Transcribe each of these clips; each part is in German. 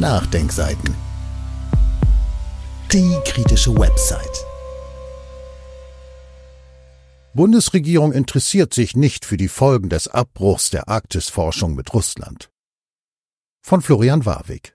Nachdenkseiten. Die kritische Website. Bundesregierung interessiert sich nicht für die Folgen des Abbruchs der Arktisforschung mit Russland. Von Florian Warwick.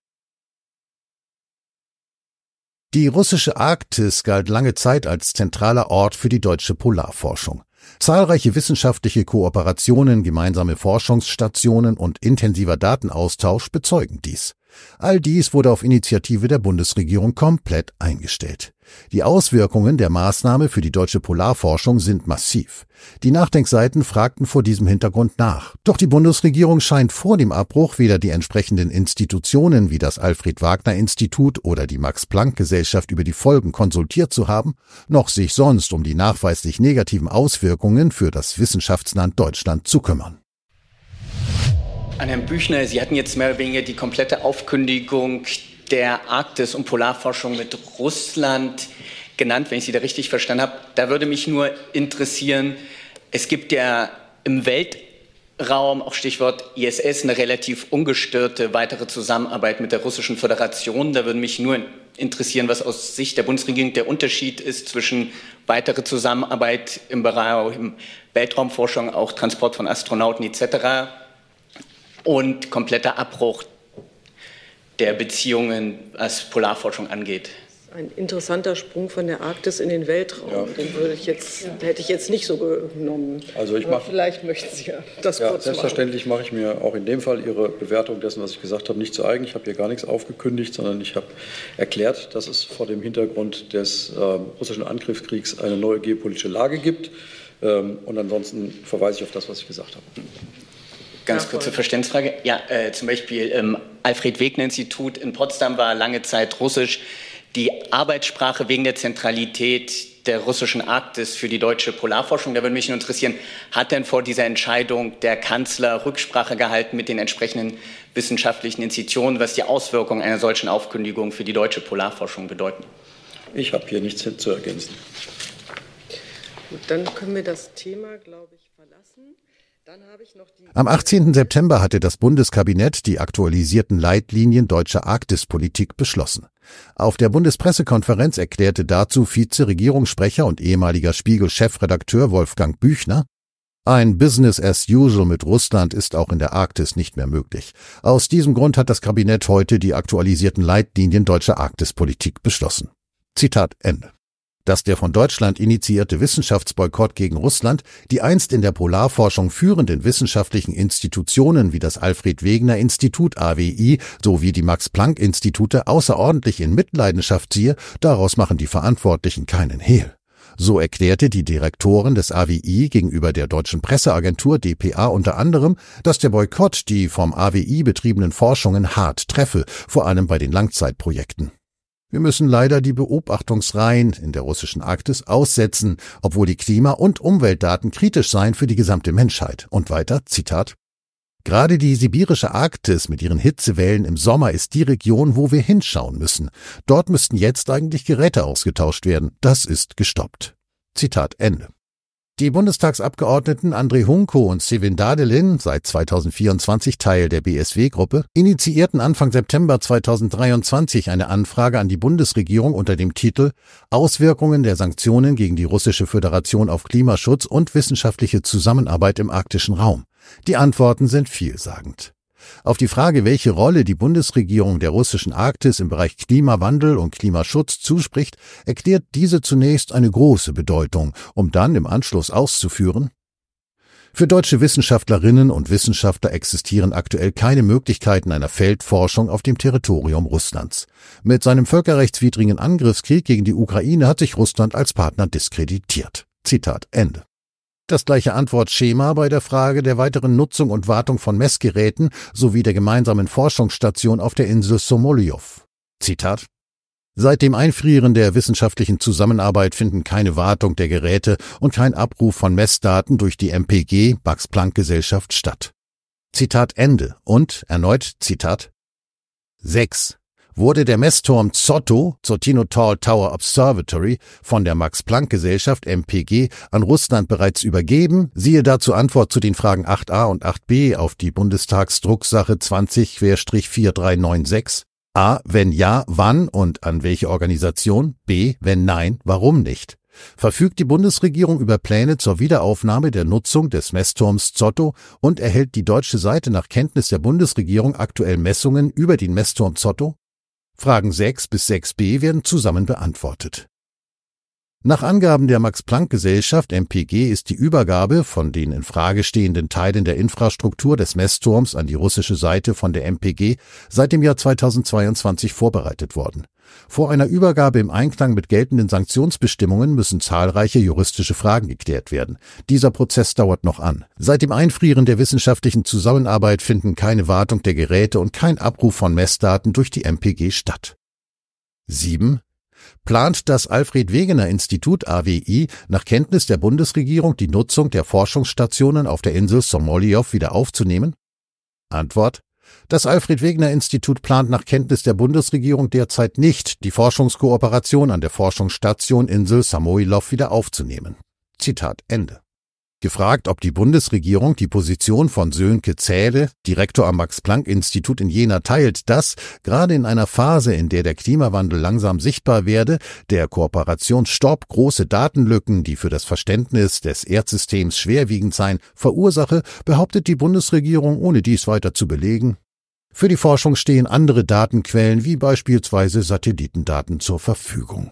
Die russische Arktis galt lange Zeit als zentraler Ort für die deutsche Polarforschung. Zahlreiche wissenschaftliche Kooperationen, gemeinsame Forschungsstationen und intensiver Datenaustausch bezeugen dies. All dies wurde auf Initiative der Bundesregierung komplett eingestellt. Die Auswirkungen der Maßnahme für die deutsche Polarforschung sind massiv. Die Nachdenkseiten fragten vor diesem Hintergrund nach. Doch die Bundesregierung scheint vor dem Abbruch weder die entsprechenden Institutionen wie das Alfred Wagner Institut oder die Max Planck Gesellschaft über die Folgen konsultiert zu haben, noch sich sonst um die nachweislich negativen Auswirkungen für das Wissenschaftsland Deutschland zu kümmern. An Herrn Büchner, Sie hatten jetzt mehr oder weniger die komplette Aufkündigung der Arktis- und Polarforschung mit Russland genannt, wenn ich Sie da richtig verstanden habe. Da würde mich nur interessieren, es gibt ja im Weltraum, auch Stichwort ISS, eine relativ ungestörte weitere Zusammenarbeit mit der Russischen Föderation. Da würde mich nur interessieren, was aus Sicht der Bundesregierung der Unterschied ist zwischen weitere Zusammenarbeit im Bereich Weltraumforschung, auch Transport von Astronauten etc und kompletter Abbruch der Beziehungen, was Polarforschung angeht. Ein interessanter Sprung von der Arktis in den Weltraum. Ja. Den würde ich jetzt, ja. hätte ich jetzt nicht so genommen. Also ich mach, vielleicht möchten Sie ja das ja, kurz Selbstverständlich machen. mache ich mir auch in dem Fall Ihre Bewertung dessen, was ich gesagt habe, nicht zu eigen. Ich habe hier gar nichts aufgekündigt, sondern ich habe erklärt, dass es vor dem Hintergrund des äh, russischen Angriffskriegs eine neue geopolitische Lage gibt. Ähm, und ansonsten verweise ich auf das, was ich gesagt habe. Ganz kurze Verständnisfrage. Ja, äh, zum Beispiel im ähm, alfred wegner institut in Potsdam war lange Zeit Russisch die Arbeitssprache wegen der Zentralität der russischen Arktis für die deutsche Polarforschung. Da würde mich interessieren, hat denn vor dieser Entscheidung der Kanzler Rücksprache gehalten mit den entsprechenden wissenschaftlichen Institutionen, was die Auswirkungen einer solchen Aufkündigung für die deutsche Polarforschung bedeuten? Ich habe hier nichts zu ergänzen. Gut, dann können wir das Thema, glaube ich, verlassen. Am 18. September hatte das Bundeskabinett die aktualisierten Leitlinien deutscher Arktispolitik beschlossen. Auf der Bundespressekonferenz erklärte dazu Vize-Regierungssprecher und ehemaliger Spiegel-Chefredakteur Wolfgang Büchner, ein Business as usual mit Russland ist auch in der Arktis nicht mehr möglich. Aus diesem Grund hat das Kabinett heute die aktualisierten Leitlinien deutscher Arktispolitik beschlossen. Zitat Ende dass der von Deutschland initiierte Wissenschaftsboykott gegen Russland die einst in der Polarforschung führenden wissenschaftlichen Institutionen wie das Alfred Wegener Institut AWI sowie die Max Planck Institute außerordentlich in Mitleidenschaft ziehe, daraus machen die Verantwortlichen keinen Hehl. So erklärte die Direktorin des AWI gegenüber der deutschen Presseagentur dpa unter anderem, dass der Boykott die vom AWI betriebenen Forschungen hart treffe, vor allem bei den Langzeitprojekten. Wir müssen leider die Beobachtungsreihen in der russischen Arktis aussetzen, obwohl die Klima- und Umweltdaten kritisch seien für die gesamte Menschheit. Und weiter, Zitat. Gerade die sibirische Arktis mit ihren Hitzewellen im Sommer ist die Region, wo wir hinschauen müssen. Dort müssten jetzt eigentlich Geräte ausgetauscht werden. Das ist gestoppt. Zitat Ende. Die Bundestagsabgeordneten André Hunko und Sivin Dadelin, seit 2024 Teil der BSW-Gruppe, initiierten Anfang September 2023 eine Anfrage an die Bundesregierung unter dem Titel Auswirkungen der Sanktionen gegen die Russische Föderation auf Klimaschutz und wissenschaftliche Zusammenarbeit im arktischen Raum. Die Antworten sind vielsagend. Auf die Frage, welche Rolle die Bundesregierung der russischen Arktis im Bereich Klimawandel und Klimaschutz zuspricht, erklärt diese zunächst eine große Bedeutung, um dann im Anschluss auszuführen, für deutsche Wissenschaftlerinnen und Wissenschaftler existieren aktuell keine Möglichkeiten einer Feldforschung auf dem Territorium Russlands. Mit seinem völkerrechtswidrigen Angriffskrieg gegen die Ukraine hat sich Russland als Partner diskreditiert. Zitat Ende. Das gleiche Antwortschema bei der Frage der weiteren Nutzung und Wartung von Messgeräten sowie der gemeinsamen Forschungsstation auf der Insel Somoljov. Zitat Seit dem Einfrieren der wissenschaftlichen Zusammenarbeit finden keine Wartung der Geräte und kein Abruf von Messdaten durch die MPG Max Planck Gesellschaft statt. Zitat Ende und erneut Zitat 6 wurde der Messturm Zotto, Zottino Tall Tower Observatory, von der Max-Planck-Gesellschaft MPG an Russland bereits übergeben. Siehe dazu Antwort zu den Fragen 8a und 8b auf die Bundestagsdrucksache 20-4396. A. Wenn ja, wann und an welche Organisation? B. Wenn nein, warum nicht? verfügt die Bundesregierung über Pläne zur Wiederaufnahme der Nutzung des Messturms Zotto und erhält die deutsche Seite nach Kenntnis der Bundesregierung aktuell Messungen über den Messturm Zotto? Fragen 6 bis 6b werden zusammen beantwortet. Nach Angaben der Max-Planck-Gesellschaft MPG ist die Übergabe von den in Frage stehenden Teilen der Infrastruktur des Messturms an die russische Seite von der MPG seit dem Jahr 2022 vorbereitet worden. Vor einer Übergabe im Einklang mit geltenden Sanktionsbestimmungen müssen zahlreiche juristische Fragen geklärt werden. Dieser Prozess dauert noch an. Seit dem Einfrieren der wissenschaftlichen Zusammenarbeit finden keine Wartung der Geräte und kein Abruf von Messdaten durch die MPG statt. 7 plant das Alfred Wegener Institut AWI nach Kenntnis der Bundesregierung die Nutzung der Forschungsstationen auf der Insel Somoljov wieder aufzunehmen? Antwort das Alfred Wegener Institut plant nach Kenntnis der Bundesregierung derzeit nicht, die Forschungskooperation an der Forschungsstation Insel Samoilov wieder aufzunehmen. Zitat Ende. Gefragt, ob die Bundesregierung die Position von Sönke Zähle, Direktor am Max-Planck-Institut in Jena, teilt, dass, gerade in einer Phase, in der der Klimawandel langsam sichtbar werde, der Kooperationsstopp große Datenlücken, die für das Verständnis des Erdsystems schwerwiegend seien, verursache, behauptet die Bundesregierung, ohne dies weiter zu belegen. Für die Forschung stehen andere Datenquellen wie beispielsweise Satellitendaten zur Verfügung.